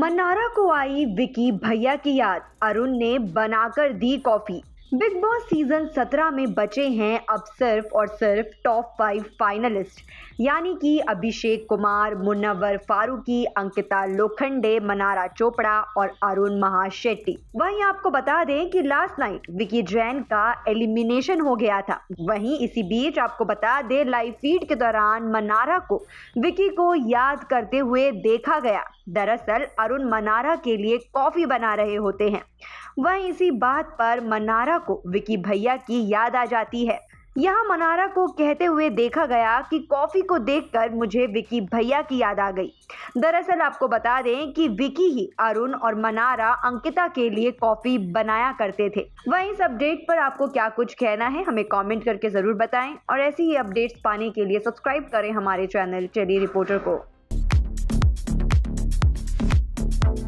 मनारा को आई विकी भैया की याद अरुण ने बनाकर दी कॉफी बिग बॉस सीजन 17 में बचे हैं अब सिर्फ और सिर्फ टॉप फाइव फाइनलिस्ट यानी कि अभिषेक कुमार मुन्नवर फारूकी अंकिता लोखंडे मनारा चोपड़ा और अरुण महाशेट्टी वहीं आपको बता दें कि लास्ट नाइट विकी जैन का एलिमिनेशन हो गया था वहीं इसी बीच आपको बता दें लाइव फीड के दौरान मनारा को विकी को याद करते हुए देखा गया दरअसल अरुण मनारा के लिए कॉफी बना रहे होते हैं वहीं इसी बात पर मनारा को विकी भैया की याद आ जाती है यहाँ मनारा को कहते हुए देखा गया कि कॉफ़ी को देखकर मुझे विकी भैया की याद आ गई दरअसल आपको बता दें कि विकी ही अरुण और मनारा अंकिता के लिए कॉफ़ी बनाया करते थे वहीं इस अपडेट पर आपको क्या कुछ कहना है हमें कमेंट करके ज़रूर बताएं और ऐसी ही अपडेट्स पाने के लिए सब्सक्राइब करें हमारे चैनल टेली रिपोर्टर को